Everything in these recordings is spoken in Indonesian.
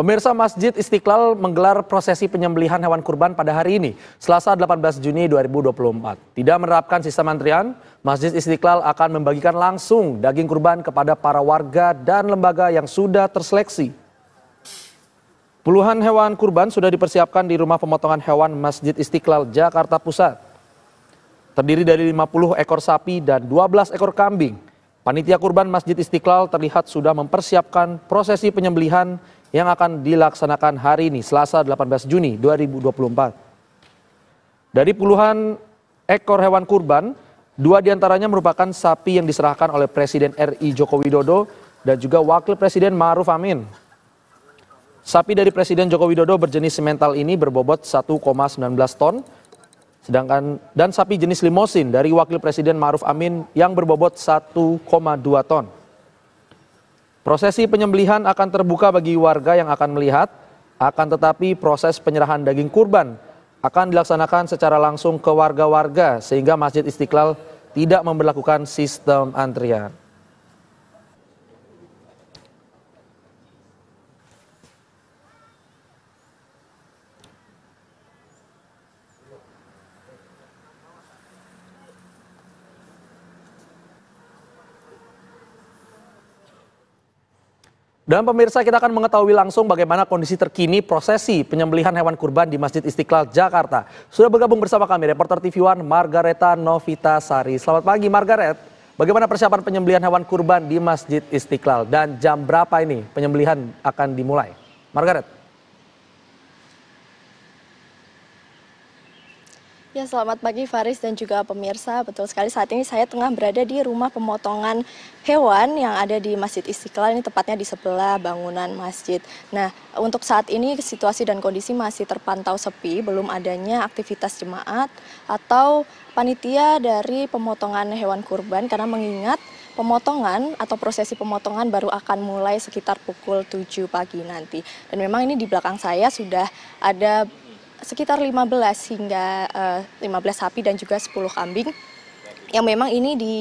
Pemirsa Masjid Istiqlal menggelar prosesi penyembelihan hewan kurban pada hari ini, Selasa 18 Juni 2024. Tidak menerapkan sistem antrian, Masjid Istiqlal akan membagikan langsung daging kurban kepada para warga dan lembaga yang sudah terseleksi. Puluhan hewan kurban sudah dipersiapkan di rumah pemotongan hewan Masjid Istiqlal Jakarta Pusat. Terdiri dari 50 ekor sapi dan 12 ekor kambing. Panitia kurban Masjid Istiqlal terlihat sudah mempersiapkan prosesi penyembelihan yang akan dilaksanakan hari ini, Selasa 18 Juni 2024. Dari puluhan ekor hewan kurban, dua diantaranya merupakan sapi yang diserahkan oleh Presiden RI Joko Widodo dan juga Wakil Presiden Ma'ruf Amin. Sapi dari Presiden Joko Widodo berjenis semental ini berbobot 1,19 ton, Sedangkan dan sapi jenis limosin dari Wakil Presiden Ma'ruf Amin yang berbobot 1,2 ton. Prosesi penyembelihan akan terbuka bagi warga yang akan melihat, akan tetapi proses penyerahan daging kurban akan dilaksanakan secara langsung ke warga-warga sehingga Masjid Istiqlal tidak memperlakukan sistem antrian. Dan pemirsa kita akan mengetahui langsung bagaimana kondisi terkini prosesi penyembelihan hewan kurban di Masjid Istiqlal Jakarta. Sudah bergabung bersama kami reporter TV One Margareta Novita Sari. Selamat pagi Margaret. Bagaimana persiapan penyembelihan hewan kurban di Masjid Istiqlal dan jam berapa ini penyembelihan akan dimulai? Margaret. Ya, selamat pagi Faris dan juga pemirsa. Betul sekali saat ini saya tengah berada di rumah pemotongan hewan yang ada di Masjid Istiqlal ini tepatnya di sebelah bangunan masjid. Nah, untuk saat ini situasi dan kondisi masih terpantau sepi, belum adanya aktivitas jemaat atau panitia dari pemotongan hewan kurban karena mengingat pemotongan atau prosesi pemotongan baru akan mulai sekitar pukul 7 pagi nanti. Dan memang ini di belakang saya sudah ada sekitar 15 hingga uh, eh, 15 sapi dan juga 10 kambing yang memang ini di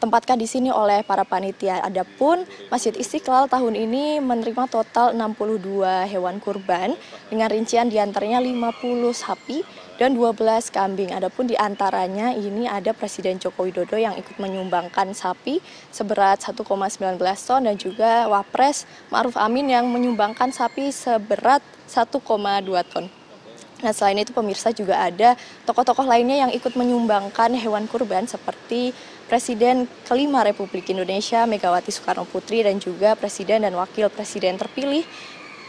ditempatkan di sini oleh para panitia. Adapun Masjid Istiqlal tahun ini menerima total 62 hewan kurban dengan rincian diantaranya 50 sapi dan 12 kambing. Adapun diantaranya ini ada Presiden Joko Widodo yang ikut menyumbangkan sapi seberat 1,19 ton dan juga Wapres Ma'ruf Amin yang menyumbangkan sapi seberat 1,2 ton. Nah selain itu pemirsa juga ada tokoh-tokoh lainnya yang ikut menyumbangkan hewan kurban seperti Presiden kelima Republik Indonesia Megawati Soekarno Putri dan juga Presiden dan Wakil Presiden terpilih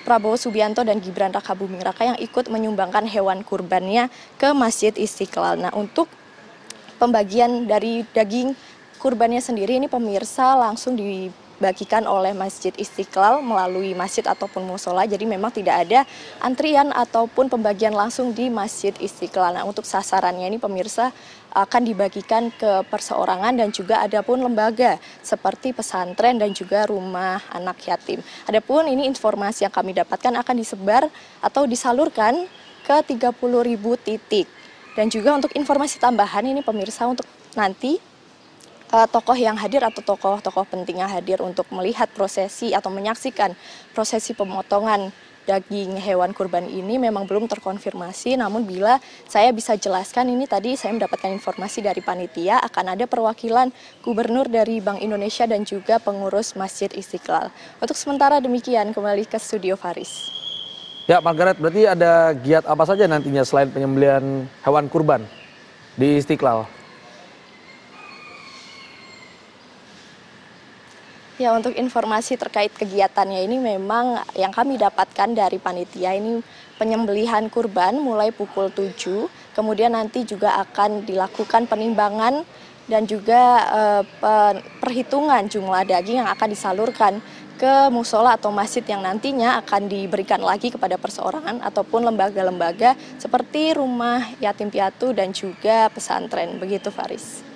Prabowo Subianto dan Gibran Raka Buming Raka yang ikut menyumbangkan hewan kurbannya ke Masjid Istiqlal. Nah untuk pembagian dari daging kurbannya sendiri ini pemirsa langsung di dibagikan oleh Masjid Istiqlal melalui masjid ataupun musola. Jadi memang tidak ada antrian ataupun pembagian langsung di Masjid Istiqlal. Nah, untuk sasarannya ini pemirsa akan dibagikan ke perseorangan dan juga ada pun lembaga seperti pesantren dan juga rumah anak yatim. Adapun ini informasi yang kami dapatkan akan disebar atau disalurkan ke 30.000 titik. Dan juga untuk informasi tambahan ini pemirsa untuk nanti uh, tokoh yang hadir atau tokoh-tokoh penting yang hadir untuk melihat prosesi atau menyaksikan prosesi pemotongan daging hewan kurban ini memang belum terkonfirmasi namun bila saya bisa jelaskan ini tadi saya mendapatkan informasi dari panitia akan ada perwakilan gubernur dari Bank Indonesia dan juga pengurus Masjid Istiqlal. Untuk sementara demikian kembali ke studio Faris. Ya Margaret berarti ada giat apa saja nantinya selain penyembelian hewan kurban di Istiqlal? Ya untuk informasi terkait kegiatannya ini memang yang kami dapatkan dari panitia ini penyembelihan kurban mulai pukul 7, kemudian nanti juga akan dilakukan penimbangan dan juga eh, perhitungan jumlah daging yang akan disalurkan ke musola atau masjid yang nantinya akan diberikan lagi kepada perseorangan ataupun lembaga-lembaga seperti rumah yatim piatu dan juga pesantren. Begitu Faris.